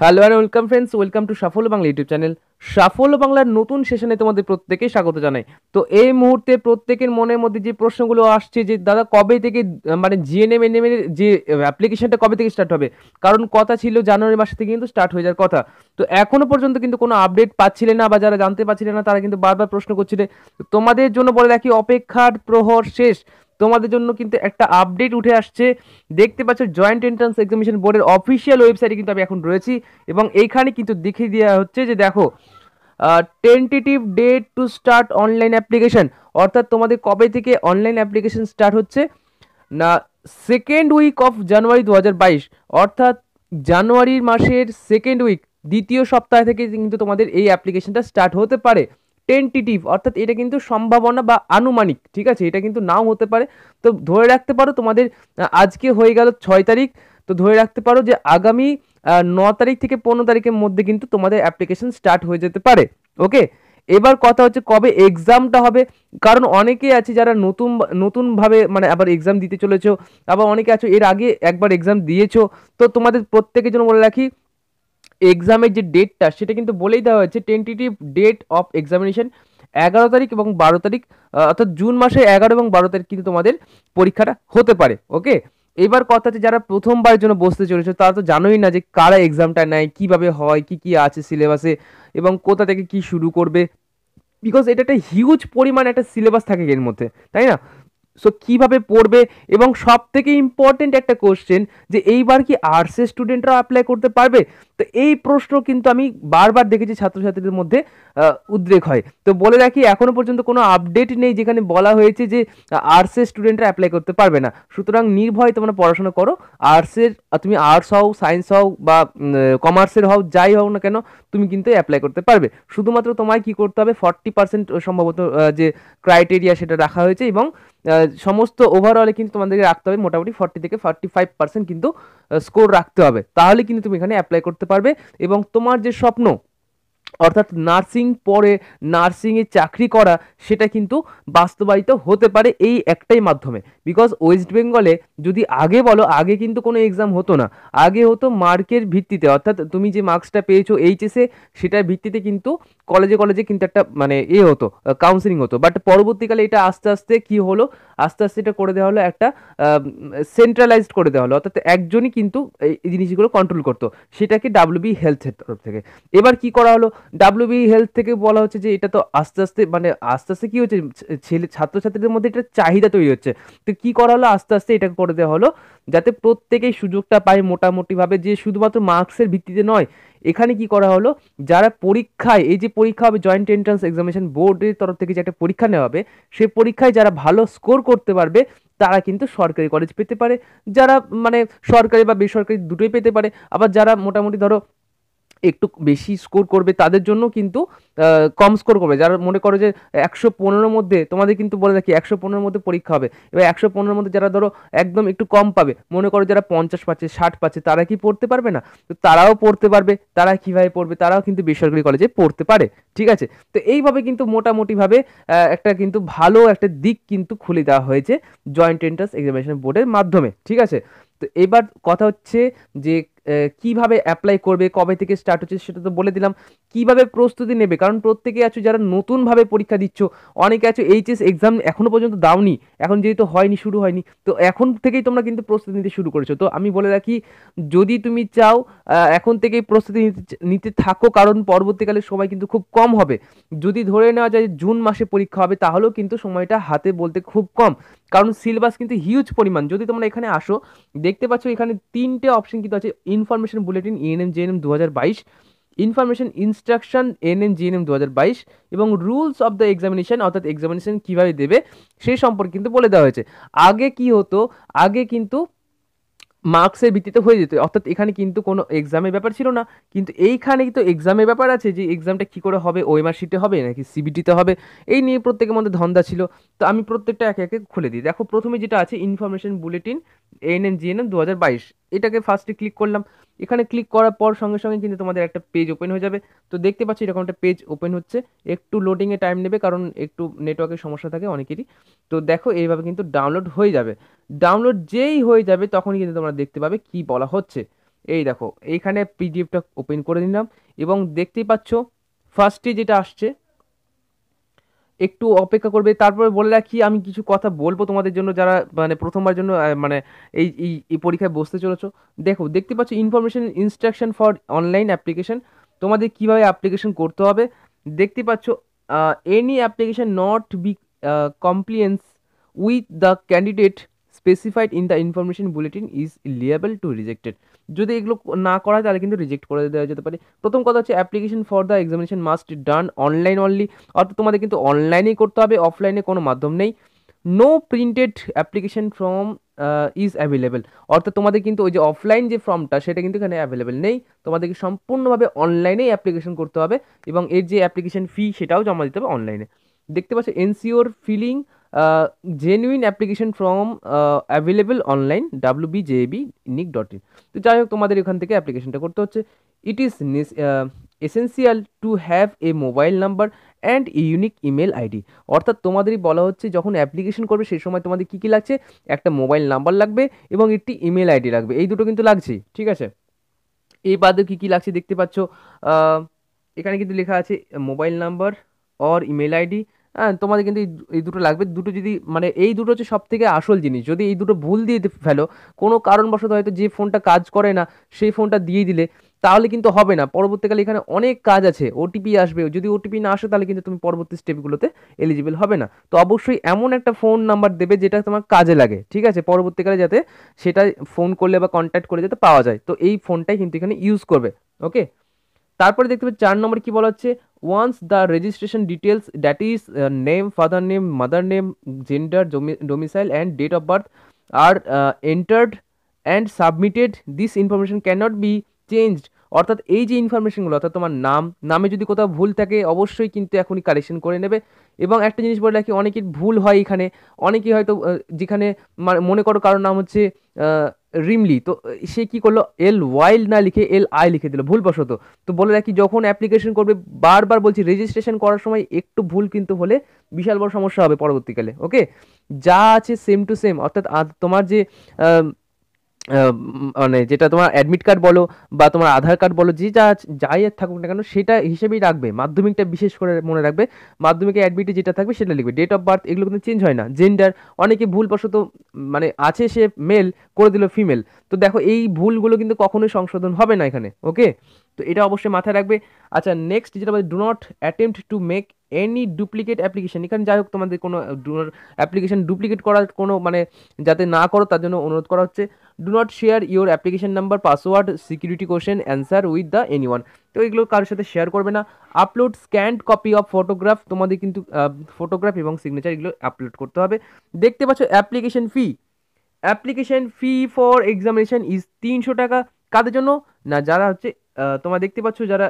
hello আর welcome friends welcome to Safalya Bangla YouTube channel সাফল্য বাংলার নতুন সেশনে তোমাদের প্রত্যেকে স্বাগত জানাই তো এই মুহূর্তে প্রত্যেকের মনের মধ্যে যে প্রশ্নগুলো আসছে যে দাদা কবে থেকে মানে জিএনএম এনএম এর যে অ্যাপ্লিকেশনটা কবে থেকে স্টার্ট হবে কারণ কথা ছিল জানুয়ারি মাস থেকে কিন্তু স্টার্ট হয়ে যাওয়ার কথা তো এখনো পর্যন্ত কিন্তু কোনো আপডেট পাচ্ছিলে না বা যারা জানতে পারছিলে না তারা কিন্তু বারবার প্রশ্ন করছিলে তোমাদের জন্য বলে রাখি অপেক্ষার প্রহর শেষ তোমাদের জন্য কিন্তু একটা আপডেট উঠে আসছে দেখতে পাচ্ছ জয়েন্ট এন্ট্রান্স এক্সামিনেশন বোর্ডের অফিসিয়াল ওয়েবসাইটে কিন্তু আমি এখন রয়েছি এবং এইখানে কিন্তু দেখিয়ে দেওয়া হচ্ছে যে দেখো tentative date to start online application অর্থাৎ তোমাদের কবে থেকে অনলাইন অ্যাপ্লিকেশান স্টার্ট হচ্ছে না সেকেন্ড উইক অফ জানুয়ারি দু অর্থাৎ জানুয়ারির মাসের সেকেন্ড উইক দ্বিতীয় সপ্তাহ থেকে কিন্তু তোমাদের এই অ্যাপ্লিকেশনটা স্টার্ট হতে পারে টেন্টিটিভ অর্থাৎ এটা কিন্তু সম্ভাবনা বা আনুমানিক ঠিক আছে এটা কিন্তু নাও হতে পারে তো ধরে রাখতে পারো তোমাদের আজকে হয়ে গেল ছয় তারিখ তো ধরে রাখতে পারো যে আগামী ন তারিখ থেকে পনেরো তারিখের মধ্যে কিন্তু তোমাদের অ্যাপ্লিকেশন স্টার্ট হয়ে যেতে পারে ওকে এবার কথা হচ্ছে কবে এক্সামটা হবে কারণ অনেকে আছে যারা নতুন নতুনভাবে মানে আবার এক্সাম দিতে চলেছো আবার অনেকে আছো এর আগে একবার এক্সাম দিয়েছো তো তোমাদের প্রত্যেকের জন্য বলে রাখি এক্সামের যে ডেটটা সেটা কিন্তু বলেই দেওয়া হয়েছে টেন্টেটিভ ডেট অফ এক্সামিনেশন এগারো তারিখ এবং বারো তারিখ অর্থাৎ জুন মাসে এগারো এবং বারো তারিখ কিন্তু তোমাদের পরীক্ষাটা হতে পারে ওকে এবার কথা হচ্ছে যারা প্রথমবারের জন্য বসতে চলেছে তারা তো জানোই না যে কারা এক্সামটা নেয় কিভাবে হয় কি কি আছে সিলেবাসে এবং কোথা থেকে কি শুরু করবে বিকজ এটা একটা হিউজ পরিমাণ একটা সিলেবাস থাকে এর মধ্যে তাই না সো কিভাবে পড়বে এবং সব থেকে ইম্পর্টেন্ট একটা কোশ্চেন যে এইবার কি আর্টসের স্টুডেন্টরা অ্যাপ্লাই করতে পারবে তো এই প্রশ্ন কিন্তু আমি বারবার দেখেছি ছাত্রছাত্রীদের মধ্যে উদ্রেক হয় তো বলে রাখি এখনও পর্যন্ত কোনো আপডেট নেই যেখানে বলা হয়েছে যে আর্টসের স্টুডেন্টরা অ্যাপ্লাই করতে পারবে না সুতরাং নির্ভয় তোমরা পড়াশোনা করো আর্টসের তুমি আর্টস হও সায়েন্স হও বা কমার্সের হও যাই হও না কেন তুমি কিন্তু অ্যাপ্লাই করতে পারবে শুধুমাত্র তোমায় কি করতে হবে ফর্টি পার্সেন্ট সম্ভবত যে ক্রাইটেরিয়া সেটা রাখা হয়েছে এবং সমস্ত ওভারঅলে কিন্তু তোমাদেরকে রাখতে হবে মোটামুটি ফর্টি থেকে ফর্টি ফাইভ পার্সেন্ট কিন্তু স্কোর রাখতে হবে তাহলে কিন্তু তুমি এখানে অ্যাপ্লাই করতে পারবে এবং তোমার যে স্বপ্ন অর্থাৎ নার্সিং পরে নার্সিংয়ে চাকরি করা সেটা কিন্তু বাস্তবায়িত হতে পারে এই একটাই মাধ্যমে বিকজ ওয়েস্ট বেঙ্গলে যদি আগে বলো আগে কিন্তু কোনো এক্সাম হতো না আগে হতো মার্কের ভিত্তিতে অর্থাৎ তুমি যে মার্কসটা পেয়েছো এইচএসে সেটার ভিত্তিতে কিন্তু কলেজে কলেজে কিন্তু একটা মানে এ হতো কাউন্সিলিং হতো বাট পরবর্তীকালে এটা আস্তে আস্তে কি হলো আস্তে আস্তে এটা করে দেওয়া হলো একটা সেন্ট্রালাইজড করে দেওয়া হলো অর্থাৎ একজনই কিন্তু এই জিনিসগুলো কন্ট্রোল করতো সেটাকে ডাব্লিউবি হেলথের তরফ থেকে এবার কি করা হলো ডাব্লিউবি হেলথ থেকে বলা হচ্ছে যে এটা তো আস্তে আস্তে মানে আস্তে আস্তে কী হচ্ছে ছেলে ছাত্রছাত্রীদের মধ্যে এটা চাহিদা তৈরি হচ্ছে তো কী করা হলো আস্তে আস্তে এটা করে দেওয়া হলো যাতে প্রত্যেকেই সুযোগটা পায় মোটামুটিভাবে যে শুধুমাত্র মার্কসের ভিত্তিতে নয় এখানে কি করা হলো যারা পরীক্ষায় এই যে পরীক্ষা হবে জয়েন্ট এন্ট্রান্স এক্সামিনেশন বোর্ডের তরফ থেকে যে একটা পরীক্ষা নেওয়া হবে সে পরীক্ষায় যারা ভালো স্কোর করতে পারবে তারা কিন্তু সরকারি কলেজ পেতে পারে যারা মানে সরকারি বা বেসরকারি দুটোই পেতে পারে আবার যারা মোটামুটি ধরো একটু বেশি স্কোর করবে তাদের জন্য কিন্তু কম স্কোর করবে যারা মনে করো যে একশো পনেরোর মধ্যে তোমাদের কিন্তু বলে দেখি একশো পনেরোর মধ্যে পরীক্ষা হবে এবার একশো পনেরোর মধ্যে যারা ধরো একদম একটু কম পাবে মনে করো যারা পঞ্চাশ পাচ্ছে ষাট পাচ্ছে তারা কি পড়তে পারবে না তো তারাও পড়তে পারবে তারা কীভাবে পড়বে তারাও কিন্তু বেসরকারি কলেজে পড়তে পারে ঠিক আছে তো এইভাবে কিন্তু মোটামুটিভাবে একটা কিন্তু ভালো একটা দিক কিন্তু খুলে দেওয়া হয়েছে জয়েন্ট এন্ট্রান্স এক্সামিনেশন বোর্ডের মাধ্যমে ঠিক আছে তো এবার কথা হচ্ছে যে কিভাবে অ্যাপ্লাই করবে কবে থেকে স্টার্ট হচ্ছে সেটা তো বলে দিলাম কিভাবে প্রস্তুতি নেবে কারণ প্রত্যেকে আছো যারা নতুনভাবে পরীক্ষা দিচ্ছ অনেকে আছো এইচএস এক্সাম এখনো পর্যন্ত দাওনি এখন যেহেতু হয়নি শুরু হয়নি তো এখন থেকেই তোমরা কিন্তু প্রস্তুতি নিতে শুরু করেছো তো আমি বলে রাখি যদি তুমি চাও এখন থেকেই প্রস্তুতি নিতে থাকো কারণ পরবর্তীকালে সময় কিন্তু খুব কম হবে যদি ধরে নেওয়া যায় জুন মাসে পরীক্ষা হবে তাহলেও কিন্তু সময়টা হাতে বলতে খুব কম কারণ সিলেবাস কিন্তু হিউজ পরিমাণ যদি তোমরা এখানে আসো দেখতে পাচ্ছ এখানে তিনটে অপশন কিন্তু আছে ইনফরমেশন বুলেটিন এএনএম জেএনএম দু হাজার বাইশ ইনফরমেশন ইনস্ট্রাকশন এনএম জিএনএম দু হাজার বাইশ এবং রুলস অফ দ্য এক্সামিনেশন অর্থাৎ এক্সামিনেশন কীভাবে দেবে সেই সম্পর্কে কিন্তু বলে দেওয়া হয়েছে আগে কি হতো আগে কিন্তু মার্কসের ভিত্তিতে হয়ে যেত অর্থাৎ এখানে কিন্তু কোনো এক্সামের ব্যাপার ছিল না কিন্তু এইখানেই তো এক্সামের ব্যাপার আছে যে এক্সামটা কী করে হবে ওএমআর শিটে হবে নাকি সিবিটিতে হবে এই নিয়ে প্রত্যেকের মধ্যে ধন্দা ছিল তো আমি প্রত্যেকটা একে একে খুলে দিই দেখো প্রথমে যেটা আছে information bulletin N N G N M দু হাজার বাইশ এটাকে ফার্স্টে ক্লিক করলাম এখানে ক্লিক করার পর সঙ্গে সঙ্গে কিন্তু তোমাদের একটা পেজ ওপেন হয়ে যাবে তো দেখতে পাচ্ছি এরকম একটা পেজ ওপেন হচ্ছে একটু লোডিংয়ে টাইম নেবে কারণ একটু নেটওয়ার্কের সমস্যা থাকে অনেকেরই তো দেখো এইভাবে কিন্তু ডাউনলোড হয়ে যাবে ডাউনলোড যেই হয়ে যাবে তখনই কিন্তু তোমরা দেখতে পাবে কি বলা হচ্ছে এই দেখো এইখানে পিডিএফটা ওপেন করে নিলাম এবং দেখতেই পাচ্ছ ফার্স্টে যেটা আসছে একটু অপেক্ষা করবে তারপরে বলে রাখি আমি কিছু কথা বলবো তোমাদের জন্য যারা মানে প্রথমবার জন্য মানে এই এই পরীক্ষায় বসতে চলেছো দেখো দেখতে পাচ্ছ information instruction for online application তোমাদের কিভাবে অ্যাপ্লিকেশন করতে হবে দেখতে পাচ্ছ any application not be compliance with the candidate specified in the information bulletin is liable to rejected যদি এগুলো না করা হয় তাহলে কিন্তু রিজেক্ট করে দেওয়া যেতে পারে প্রথম কথা হচ্ছে application for the examination must done online only অর্থাৎ তোমাদের কিন্তু অনলাইনেই করতে হবে অফলাইনে কোনো মাধ্যম নেই no printed application form is available অর্থাৎ তোমাদের কিন্তু ওই যে অফলাইন যে ফর্মটা সেটা কিন্তু এখানে অ্যাভেলেবেল নেই তোমাদেরকে সম্পূর্ণভাবে অনলাইনেই অ্যাপ্লিকেশন করতে হবে এবং এর যে অ্যাপ্লিকেশন ফি সেটাও জমা দিতে হবে অনলাইনে দেখতে পাচ্ছ ensure filling application from online W B J B nic dot in তো যাই হোক তোমাদের এখান থেকে অ্যাপ্লিকেশনটা করতে হচ্ছে it is essential to have a mobile number and unique email ID অর্থাৎ তোমাদেরই বলা হচ্ছে যখন অ্যাপ্লিকেশন করবে সেই সময় তোমাদের কী কী লাগছে একটা মোবাইল নাম্বার লাগবে এবং একটি ইমেল আইডি লাগবে এই দুটো কিন্তু লাগছে ঠিক আছে এই বাদে কী কী লাগছে দেখতে পাচ্ছ এখানে কিন্তু লেখা আছে mobile number or email ID হ্যাঁ তোমাদের কিন্তু এই দুটো লাগবে দুটো যদি মানে এই দুটো হচ্ছে সব থেকে আসল জিনিস যদি এই দুটো ভুল দিয়ে ফেলো কোনো কারণবশত হয়তো যে ফোনটা কাজ করে না সেই ফোনটা দিয়ে দিলে তাহলে কিন্তু হবে না পরবর্তীকালে এখানে অনেক কাজ আছে ওটিপি আসবে যদি ওটিপি না আসে তাহলে কিন্তু তুমি পরবর্তী স্টেপগুলোতে এলিজিবল হবে না তো অবশ্যই এমন একটা ফোন নাম্বার দেবে যেটা তোমার কাজে লাগে ঠিক আছে পরবর্তীকালে যাতে সেটা ফোন করলে বা কন্ট্যাক্ট করলে যাতে পাওয়া যায় তো এই ফোনটাই কিন্তু এখানে ইউজ করবে ওকে তারপরে দেখতে পাবে চার নম্বর কি বলা হচ্ছে once the registration details that is uh, name father name mother name gender domicile and date of birth are uh, entered and submitted this information cannot be changed অর্থাৎ এই যে ইনফরমেশনগুলো অর্থাৎ তোমার নাম নামে যদি কোথাও ভুল থাকে অবশ্যই কিন্তু এখনই কালেকশন করে নেবে এবং একটা জিনিস বলে রাখি অনেকের ভুল হয় এখানে অনেকেই হয়তো যেখানে মনে করো কারোর নাম হচ্ছে রিমলি তো সে কি করলো এল ওয়াইল্ড না লিখে এল আই লিখে দিল ভুলবশত তো বলে রাখি যখন অ্যাপ্লিকেশন করবে বারবার বলছি রেজিস্ট্রেশন করার সময় একটু ভুল কিন্তু হলে বিশাল বড় সমস্যা হবে পরবর্তীকালে ওকে যা আছে সেম টু সেম অর্থাৎ তোমার যে মানে যেটা তোমার অ্যাডমিট কার্ড বলো বা তোমার আধার কার্ড বলো যে যা যাই থাকুক না কেন সেটা হিসেবেই রাখবে মাধ্যমিকটা বিশেষ করে মনে রাখবে মাধ্যমিকে অ্যাডমিটে যেটা থাকবে সেটা লিখবে ডেট অফ বার্থ এগুলো কিন্তু চেঞ্জ হয় না জেন্ডার অনেকে ভুলবশত মানে আছে সে মেল করে দিল ফিমেল তো দেখো এই ভুলগুলো কিন্তু কখনোই সংশোধন হবে না এখানে ওকে তো এটা অবশ্যই মাথায় রাখবে আচ্ছা নেক্সট যেটা বলছে do not attempt to make any duplicate application এখানে যাই হোক তোমাদের কোনো অ্যাপ্লিকেশন ডুপ্লিকেট করার কোনো মানে যাতে না করো তার জন্য অনুরোধ করা হচ্ছে do not share your application number password security question answer with the anyone তো এগুলো কারোর সাথে শেয়ার করবে না upload scanned copy of photograph তোমাদের কিন্তু ফটোগ্রাফ এবং সিগনেচার এগুলো আপলোড করতে হবে দেখতে পাচ্ছ application fee application fee for examination is তিনশো টাকা কাদের জন্য না যারা হচ্ছে তোমার দেখতে পাচ্ছ যারা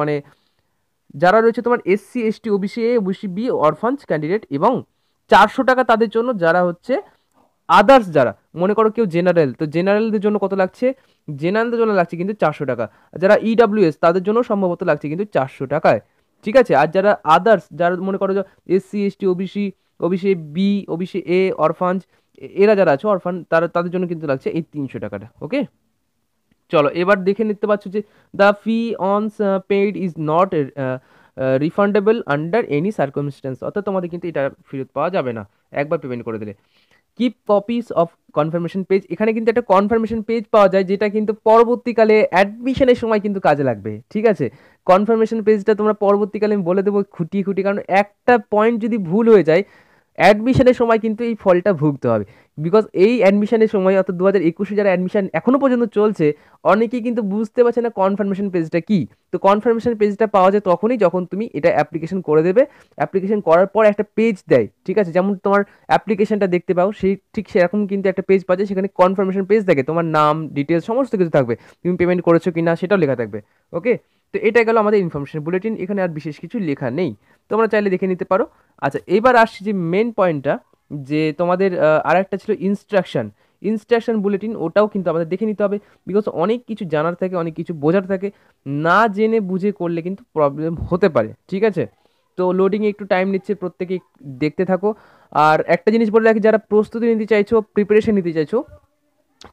মানে যারা রয়েছে তোমার SC ST OBC A OBC B orphans candidate এবং চারশো টাকা তাদের জন্য যারা হচ্ছে আদার্স যারা মনে করো কেউ জেনারেল তো জেনারেলদের জন্য কত লাগছে জেনারেলদের জন্য লাগছে কিন্তু চারশো টাকা যারা ইডাব্লিউএস e তাদের জন্য সম্ভবত লাগছে কিন্তু চারশো টাকায় ঠিক আছে আর যারা আদার্স যারা মনে করো SC ST OBC OBC B OBC A orphans এরা যারা আছে অরফান তারা তাদের জন্য কিন্তু লাগছে এই তিনশো টাকাটা ওকে চলো এবার দেখে নিতে পারছো যে the fee once paid is not refundable under any circumstance অর্থাৎ তোমাদের কিন্তু এটা ফেরত পাওয়া যাবে না একবার পেমেন্ট করে দিলে keep copies of confirmation page এখানে কিন্তু একটা কনফার্মেশন পেজ পাওয়া যায় যেটা কিন্তু পরবর্তীকালে অ্যাডমিশনের সময় কিন্তু কাজে লাগবে ঠিক আছে কনফার্মেশন পেজটা তোমরা পরবর্তীকালে আমি বলে দেবো খুঁটিয়ে খুঁটিয়ে কারণ একটা পয়েন্ট যদি ভুল হয়ে যায় অ্যাডমিশনের সময় কিন্তু এই ফলটা ভুগতে হবে বিকজ এই অ্যাডমিশনের সময় অর্থাৎ দু হাজার একুশে যারা অ্যাডমিশন এখনও পর্যন্ত চলছে অনেকেই কিন্তু বুঝতে পারছে না কনফার্মেশন পেজটা কী তো কনফার্মেশন পেজটা পাওয়া যায় তখনই যখন তুমি এটা অ্যাপ্লিকেশন করে দেবে অ্যাপ্লিকেশন করার পর একটা পেজ দেয় ঠিক আছে যেমন তোমার অ্যাপ্লিকেশনটা দেখতে পাও সেই ঠিক সেরকম কিন্তু একটা পেজ পাওয়া যায় সেখানে কনফার্মেশন পেজ থাকে তোমার নাম ডিটেলস সমস্ত কিছু থাকবে তুমি পেমেন্ট করেছো কি না সেটাও লেখা থাকবে ওকে তো এটা গেল আমাদের ইনফরমেশন বুলেটিন এখানে আর বিশেষ কিছু লেখা নেই তোমরা চাইলে দেখে নিতে পারো আচ্ছা এবার আসছি যে মেন পয়েন্টটা যে তোমাদের আর একটা ছিল ইনস্ট্রাকশান ইনস্ট্রাকশান বুলেটিন ওটাও কিন্তু আমাদের দেখে নিতে হবে বিকজ অনেক কিছু জানার থাকে অনেক কিছু বোঝার থাকে না জেনে বুঝে করলে কিন্তু প্রবলেম হতে পারে ঠিক আছে তো লোডিংয়ে একটু টাইম নিচ্ছে প্রত্যেকে দেখতে থাকো আর একটা জিনিস বলে রাখি যারা প্রস্তুতি নিতে চাইছো প্রিপারেশন নিতে চাইছো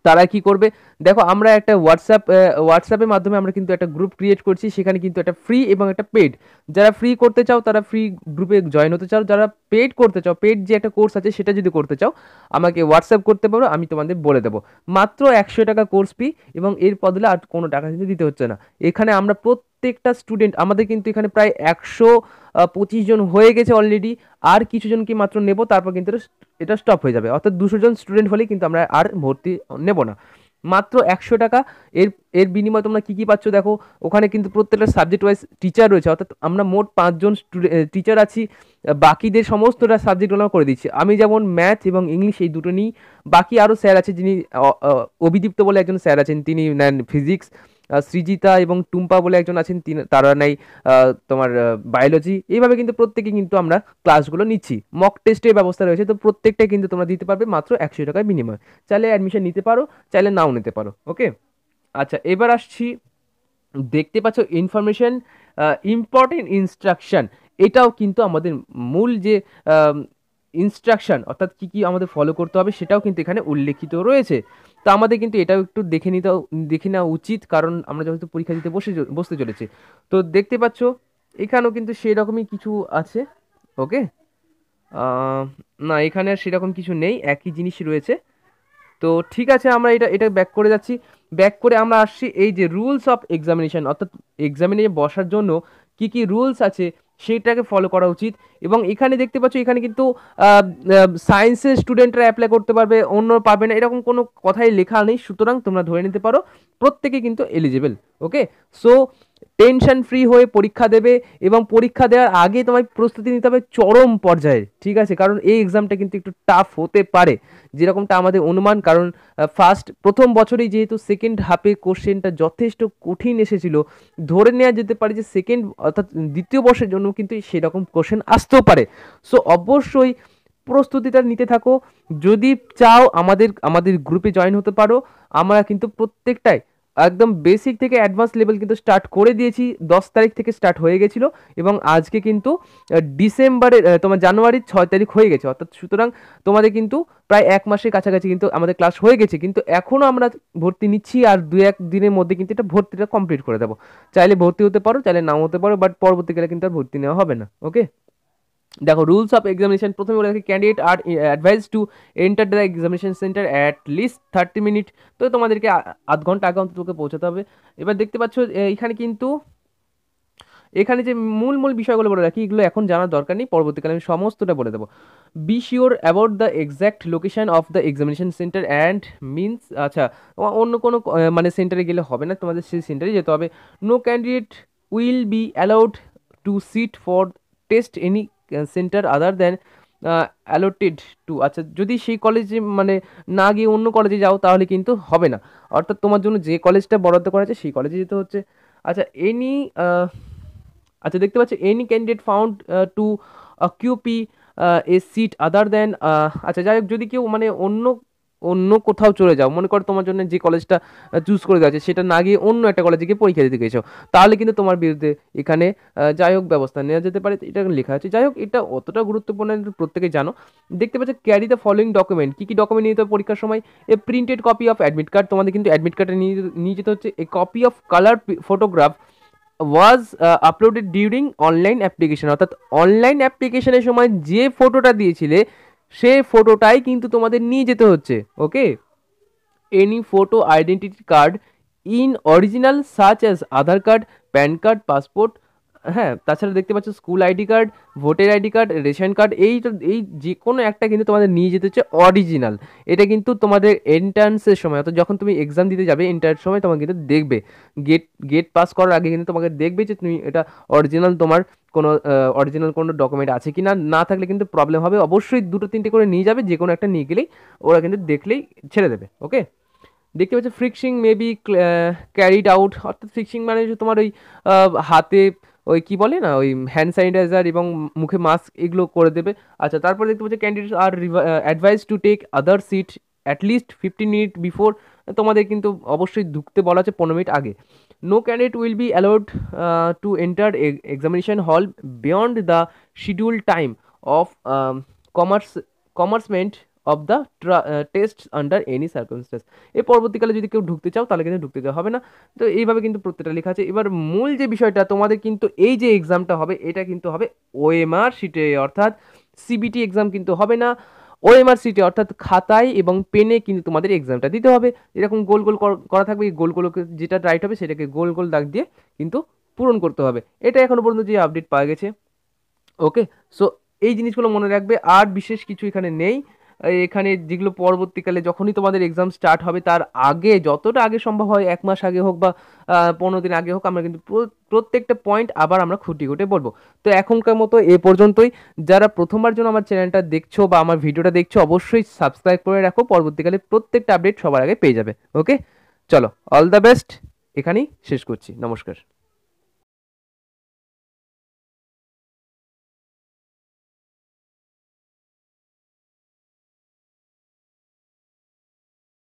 তারা কি করবে দেখো আমরা একটা হোয়াটসঅ্যাপ হোয়াটসঅ্যাপের মাধ্যমে আমরা কিন্তু একটা গ্রুপ ক্রিয়েট করছি সেখানে কিন্তু একটা ফ্রি এবং একটা পেড যারা ফ্রি করতে চাও তারা ফ্রি গ্রুপে জয়েন হতে চাও যারা পেড করতে চাও পেড যে একটা কোর্স আছে সেটা যদি করতে চাও আমাকে হোয়াটসঅ্যাপ করতে পারো আমি তোমাদের বলে দেবো মাত্র একশো টাকা কোর্স ফি এবং এর বদলে আর কোনো টাকা কিন্তু দিতে হচ্ছে না এখানে আমরা প্রত্যেকটা স্টুডেন্ট আমাদের কিন্তু এখানে প্রায় একশো পঁচিশ জন হয়ে গেছে অলরেডি আর কিছু জনকে মাত্র নেব তারপর কিন্তু এটা স্টপ হয়ে যাবে অর্থাৎ দুশো জন স্টুডেন্ট হলেই কিন্তু আমরা আর ভর্তি নেব না মাত্র একশো টাকা এর এর বিনিময়ে তোমরা কী কী পাচ্ছ দেখো ওখানে কিন্তু প্রত্যেকটা সাবজেক্ট ওয়াইজ টিচার রয়েছে অর্থাৎ আমরা মোট পাঁচজন টিচার আছি বাকিদের সমস্তটা সাবজেক্টগুলো করে দিচ্ছি আমি যেমন ম্যাথ এবং ইংলিশ এই দুটো নিই বাকি আরও স্যার আছে যিনি অভিদীপ্ত বলে একজন স্যার আছেন তিনি নেন ফিজিক্স সৃজিতা এবং টুম্পা বলে একজন আছেন তারা নেই তোমার বায়োলজি এইভাবে কিন্তু প্রত্যেকে কিন্তু আমরা ক্লাসগুলো নিচ্ছি মক টেস্টের ব্যবস্থা রয়েছে তো প্রত্যেকটাই কিন্তু তোমরা দিতে পারবে মাত্র একশো টাকায় বিনিময় চাইলে অ্যাডমিশন নিতে পারো চাইলে নাও নিতে পারো ওকে আচ্ছা এবার আসছি দেখতে পাচ্ছ ইনফরমেশন ইম্পর্টেন্ট ইনস্ট্রাকশন এটাও কিন্তু আমাদের মূল যে ইনস্ট্রাকশান অর্থাৎ কী কী আমাদের ফলো করতে হবে সেটাও কিন্তু এখানে উল্লেখিত রয়েছে তো আমাদের কিন্তু এটাও একটু দেখে নিতে দেখে নেওয়া উচিত কারণ আমরা যেহেতু পরীক্ষা দিতে বসে বসতে চলেছি তো দেখতে পাচ্ছ এখানেও কিন্তু সেই রকমই কিছু আছে ওকে না এখানে আর সেরকম কিছু নেই একই জিনিস রয়েছে তো ঠিক আছে আমরা এটা এটা ব্যাক করে যাচ্ছি ব্যাক করে আমরা আসছি এই যে রুলস অফ এক্সামিনেশান অর্থাৎ এক্সামিনে বসার জন্য কি কি রুলস আছে সেইটাকে ফলো করা উচিত এবং এখানে দেখতে পাচ্ছ এখানে কিন্তু সায়েন্সের স্টুডেন্টরা অ্যাপ্লাই করতে পারবে অন্য পাবে না এরকম কোনো কথাই লেখা নেই সুতরাং তোমরা ধরে নিতে পারো প্রত্যেকে কিন্তু eligible okay so tension free হয়ে পরীক্ষা দেবে এবং পরীক্ষা দেওয়ার আগে তোমায় প্রস্তুতি নিতে হবে চরম পর্যায়ে ঠিক আছে কারণ এই এক্সামটা কিন্তু একটু টাফ হতে পারে যেরকমটা আমাদের অনুমান কারণ ফার্স্ট প্রথম বছরেই যেহেতু সেকেন্ড হাফে কোশ্চেনটা যথেষ্ট কঠিন এসেছিল ধরে নেওয়া যেতে পারে যে সেকেন্ড অর্থাৎ দ্বিতীয় বর্ষের জন্য কিন্তু সেরকম কোশ্চেন আসতেও পারে সো অবশ্যই প্রস্তুতিটা নিতে থাকো যদি চাও আমাদের আমাদের গ্রুপে জয়েন হতে পারো আমরা কিন্তু প্রত্যেকটাই একদম বেসিক থেকে অ্যাডভান্স লেভেল কিন্তু স্টার্ট করে দিয়েছি দশ তারিখ থেকে স্টার্ট হয়ে গেছিলো এবং আজকে কিন্তু ডিসেম্বরের তোমার জানুয়ারির ছয় তারিখ হয়ে গেছে অর্থাৎ সুতরাং তোমাদের কিন্তু প্রায় এক মাসের কাছাকাছি কিন্তু আমাদের ক্লাস হয়ে গেছে কিন্তু এখনও আমরা ভর্তি নিচ্ছি আর দু এক দিনের মধ্যে কিন্তু এটা ভর্তিটা কমপ্লিট করে দেবো চাইলে ভর্তি হতে পারো চাইলে নাও হতে পারো বাট পরবর্তীকালে কিন্তু আর ভর্তি নেওয়া হবে না ওকে দেখো রুলস অফ এক্সামিনেশন প্রথমে বলে রাখি candidate are advise to enter the examination centre at least thirty minute তো তোমাদেরকে আধ ঘন্টা আগে অন্তত পৌঁছাতে হবে এবার দেখতে পাচ্ছ এখানে কিন্তু এখানে যে মূল মূল বিষয়গুলো বলে রাখি এগুলো এখন জানার দরকার নেই পরবর্তীকালে আমি সমস্তটা বলে দেবো be sure about the exact location of the examination centre and means আচ্ছা অন্য কোনো মানে সেন্টারে গেলে হবে না তোমাদের সেই সেন্টারে যেতে হবে no candidate will be allowed to sit for test any centre other than allotted to আচ্ছা যদি সেই কলেজে মানে না গিয়ে অন্য কলেজে যাও তাহলে কিন্তু হবে না অর্থাৎ তোমার জন্য যে কলেজটা বরাদ্দ করা আছে সেই কলেজে যেতে হচ্ছে আচ্ছা এনি uh, আচ্ছা দেখতে পাচ্ছি any candidate found to occupy a seat other than আচ্ছা যাই হোক যদি কেউ মানে অন্য অন্য কোথাও চলে যাও মনে করো তোমার জন্য যে কলেজটা চুজ করে দেওয়া আছে সেটা না গিয়ে অন্য একটা কলেজে গিয়ে পরীক্ষা দিতে গেছো তাহলে কিন্তু তোমার বিরুদ্ধে এখানে যাই হোক ব্যবস্থা নেওয়া যেতে পারে এটা লেখা আছে যাই হোক এটা অতটা গুরুত্বপূর্ণ প্রত্যেকে জানো দেখতে পাচ্ছ ক্যারি দ্য ফলোয়িং ডকুমেন্ট কী কী ডকুমেন্ট নিয়ে যেতে হবে পরীক্ষার সময় a printed copy of admit card তোমাদের কিন্তু অ্যাডমিট কার্ডটা নিয়ে নিয়ে যেতে হচ্ছে a copy of colour photograph was uploaded during online application অর্থাৎ অনলাইন অ্যাপ্লিকেশনের সময় যে ফটোটা দিয়েছিলে সে ফটোটাই কিন্তু তোমাদের নিয়ে যেতে হচ্ছে okay any photo identity card in original such as Aadhaar card PAN card passport হ্যাঁ তাছাড়া দেখতে পাচ্ছ school ID card voter ID card ration card এই এই যে কোনো একটা কিন্তু তোমাদের নিয়ে যেতে হচ্ছে অরিজিনাল এটা কিন্তু তোমাদের এন্ট্রান্সের সময় অর্থাৎ যখন তুমি এক্সাম দিতে যাবে এন্টার সময় তোমাকে কিন্তু দেখবে গেট গেট পাস করার আগে কিন্তু তোমাকে দেখবে যে তুমি এটা অরিজিনাল তোমার কোনো অরিজিনাল কোনো ডকুমেন্ট আছে কি না না থাকলে কিন্তু প্রবলেম হবে অবশ্যই দুটো তিনটে করে নিয়ে যাবে যে কোনো একটা নিয়ে গেলেই ওরা কিন্তু দেখলেই ছেড়ে দেবে ওকে দেখতে পাচ্ছ ফ্রিক্সিং মেবি ক্যারিড আউট অর্থাৎ ফ্রিক্সিং মানে তোমার ওই হাতে ওই কি বলে না ওই হ্যান্ড স্যানিটাইজার এবং মুখে মাস্ক এগুলো করে দেবে আচ্ছা তারপর দেখতে পাচ্ছি candidate are advise to take other seat at least fifteen minute before তোমাদের কিন্তু অবশ্যই ঢুকতে বলা আছে পনেরো মিনিট আগে নো candidate will be allowed to enter examination hall beyond the schedule time of commerce commencement of the test under any circumstance এর পরবর্তীকালে যদি কেউ ঢুকতে চাও তাহলে কিন্তু ঢুকতে যাওয়া হবে না তো এইভাবে কিন্তু প্রত্যেকটা লেখা আছে এবার মূল যে বিষয়টা তোমাদের কিন্তু এই যে এক্সামটা হবে এটা কিন্তু হবে ও এম আর সিটে অর্থাৎ সিবিটি এক্সাম কিন্তু হবে না ওএমআর সিটে অর্থাৎ খাতায় এবং পেনে কিন্তু তোমাদের এক্সামটা দিতে হবে এরকম গোল গোল করা থাকবে এই গোলগুলোকে যেটা রাইট হবে সেটাকে গোল গোল দাগ দিয়ে কিন্তু পূরণ করতে হবে এটা এখনও পর্যন্ত যে আপডেট পাওয়া গেছে ওকে সো এই জিনিসগুলো মনে রাখবে আর বিশেষ কিছু এখানে নেই এখানে যেগুলো পরবর্তীকালে যখনই তোমাদের এক্সাম স্টার্ট হবে তার আগে যতটা আগে সম্ভব হয় এক মাস আগে হোক বা পনেরো দিন আগে হোক আমরা কিন্তু প্রত্যেকটা পয়েন্ট আবার আমরা খুঁটি খুঁটে বলবো তো এখনকার মতো এ পর্যন্তই যারা প্রথমবার জন্য আমার চ্যানেলটা দেখছো বা আমার ভিডিওটা দেখছো অবশ্যই সাবস্ক্রাইব করে রাখো পরবর্তীকালে প্রত্যেকটা আপডেট সবার আগে পেয়ে যাবে ওকে চলো অল দ্য বেস্ট এখানেই শেষ করছি নমস্কার